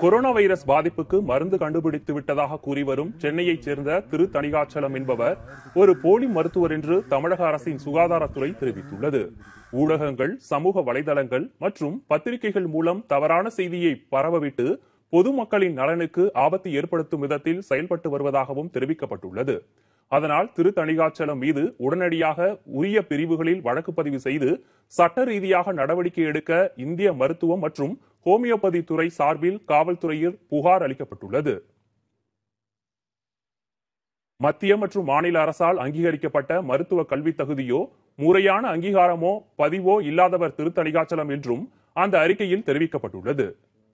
corona virus பாதிப்புக்கு மருந்து கண்டுபிடித்து விட்டதாக கூறி வரும் சென்னையைச் சேர்ந்த திரு தணிகாச்சலம் என்பவர் ஒரு போலி மருத்துவர் என்று தமிழக அரசின் சுகாதாரத்துறை தெரிவித்துள்ளது ஊடகங்கள் சமூக வலைதளங்கள் மற்றும் பத்திரிகைகள் மூலம் தவறான செய்தியை பரவவிட்டு பொதுமக்களின் நலனுக்கு ஆபத்து ஏற்படுத்தும் விதத்தில் செயல்பட்டு வருவதாகவும் தெரிவிக்கப்பட்டுள்ளது அதனால் திரு தணிகாச்சலம் மீது உடனடியாக உரிய பிரிவுகளில் வழக்கு பதிவு செய்து சட்ட ரீதியாக நடவடிக்கை எடுக்க இந்திய மருத்துவம் மற்றும் ஹோமியோபதி துறை சார்பில் காவல்துறையில் புகார் அளிக்கப்பட்டுள்ளது மத்திய மற்றும் மாநில அரசால் அங்கீகரிக்கப்பட்ட மருத்துவ கல்வி தகுதியோ முறையான அங்கீகாரமோ பதிவோ இல்லாதவர் திருத்தணிகாச்சலம் என்றும் அந்த அறிக்கையில் தெரிவிக்கப்பட்டுள்ளது